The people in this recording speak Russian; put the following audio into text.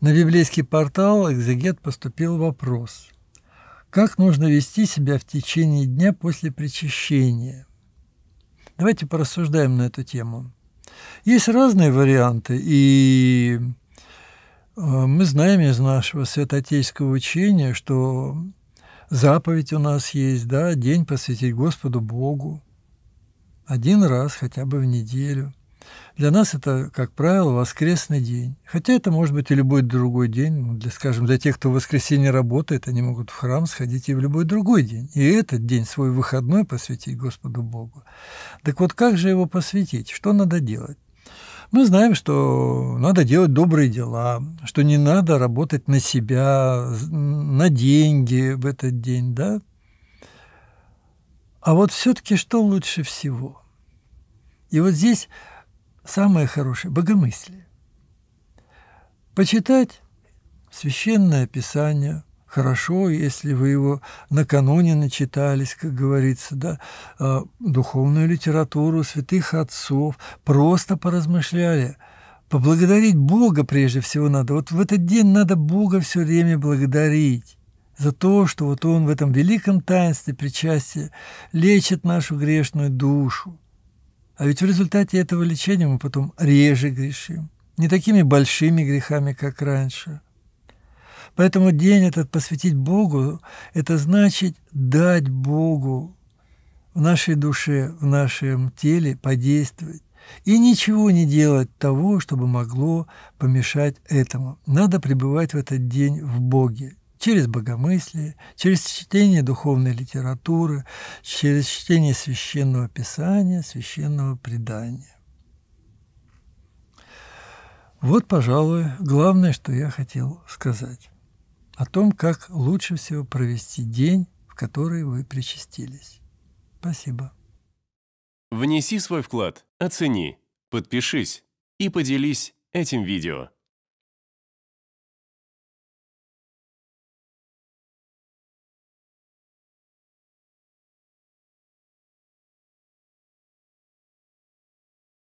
На библейский портал экзегет поступил вопрос. Как нужно вести себя в течение дня после причащения? Давайте порассуждаем на эту тему. Есть разные варианты, и э, мы знаем из нашего святоотеческого учения, что заповедь у нас есть, да, день посвятить Господу Богу. Один раз хотя бы в неделю. Для нас это, как правило, воскресный день. Хотя это может быть и любой другой день. Ну, для, скажем, для тех, кто в воскресенье работает, они могут в храм сходить и в любой другой день. И этот день свой выходной посвятить Господу Богу. Так вот, как же его посвятить? Что надо делать? Мы знаем, что надо делать добрые дела, что не надо работать на себя, на деньги в этот день, да? А вот все-таки что лучше всего? И вот здесь самое хорошее – богомыслие. Почитать священное писание хорошо, если вы его накануне начитались, как говорится, да, а, духовную литературу святых отцов, просто поразмышляли – Поблагодарить Бога прежде всего надо. Вот в этот день надо Бога все время благодарить за то, что вот Он в этом великом таинстве причастия лечит нашу грешную душу, а ведь в результате этого лечения мы потом реже грешим, не такими большими грехами, как раньше. Поэтому день этот посвятить Богу – это значит дать Богу в нашей душе, в нашем теле подействовать. И ничего не делать того, чтобы могло помешать этому. Надо пребывать в этот день в Боге через богомыслие, через чтение духовной литературы, через чтение священного писания, священного предания. Вот, пожалуй, главное, что я хотел сказать о том, как лучше всего провести день, в который вы причастились. Спасибо. Внеси свой вклад, оцени, подпишись и поделись этим видео.